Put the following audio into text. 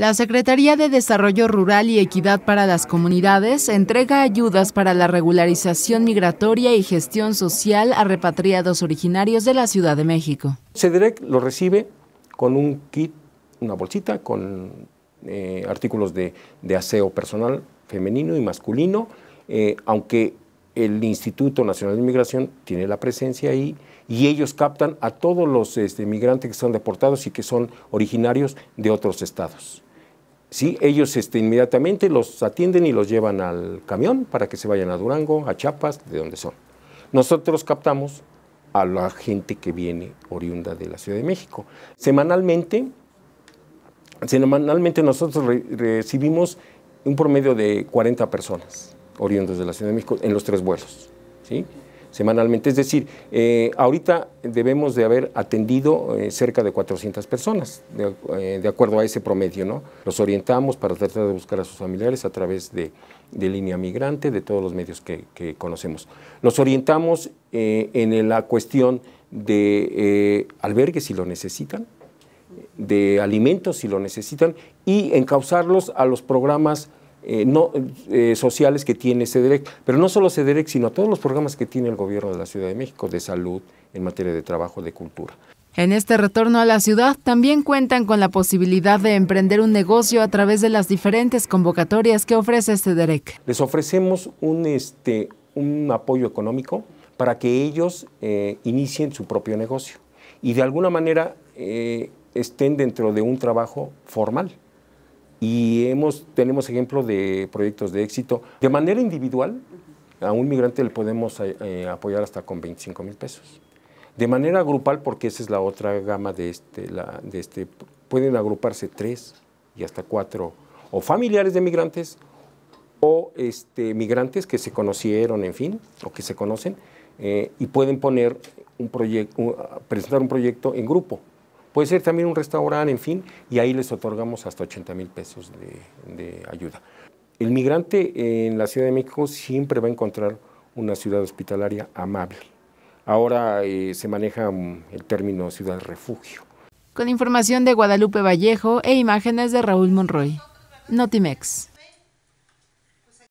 La Secretaría de Desarrollo Rural y Equidad para las Comunidades entrega ayudas para la regularización migratoria y gestión social a repatriados originarios de la Ciudad de México. CEDEREC lo recibe con un kit, una bolsita con eh, artículos de, aseo personal femenino y masculino, eh, aunque el Instituto Nacional de Inmigración tiene la presencia ahí y ellos captan a todos los inmigrantes este, que son deportados y que son originarios de otros estados ellos este, inmediatamente los atienden y los llevan al camión para que se vayan a Durango, a Chiapas, de donde son. Nosotros captamos a la gente que viene oriunda de la Ciudad de México. Semanalmente, semanalmente nosotros recibimos un promedio de 40 personas oriundas de la Ciudad de México en los tres vuelos. ¿sí? semanalmente. Es decir, eh, ahorita debemos de haber atendido eh, cerca de 400 personas, eh, de, acuerdo a ese promedio. ¿no? Los orientamos para tratar de buscar a sus familiares a través de, línea migrante, de todos los medios que, conocemos. Los orientamos en la cuestión de albergues si lo necesitan, de alimentos si lo necesitan y encauzarlos a los programas eh, no, eh, sociales que tiene CEDEREC, pero no solo CEDEREC, sino todos los programas que tiene el gobierno de la Ciudad de México de salud, en materia de trabajo, de cultura. En este retorno a la ciudad también cuentan con la posibilidad de emprender un negocio a través de las diferentes convocatorias que ofrece CEDEREC. Les ofrecemos este, un, apoyo económico para que ellos eh, inicien su propio negocio y de alguna manera estén dentro de un trabajo formal y hemos, tenemos ejemplo de proyectos de éxito. De manera individual, a un migrante le podemos eh, eh, apoyar hasta con 25 mil pesos. De manera grupal, porque esa es la otra gama de este, de este, pueden agruparse tres y hasta cuatro, o familiares de migrantes, o este, migrantes que se conocieron, en fin, o que se conocen, eh, y pueden poner un proyecto, presentar un proyecto en grupo puede ser también un restaurante, en fin, y ahí les otorgamos hasta 80 mil pesos de, ayuda. El migrante en la Ciudad de México siempre va a encontrar una ciudad hospitalaria amable. Ahora eh, se maneja mm, el término ciudad refugio. Con información de Guadalupe Vallejo e imágenes de Raúl Monroy. Notimex.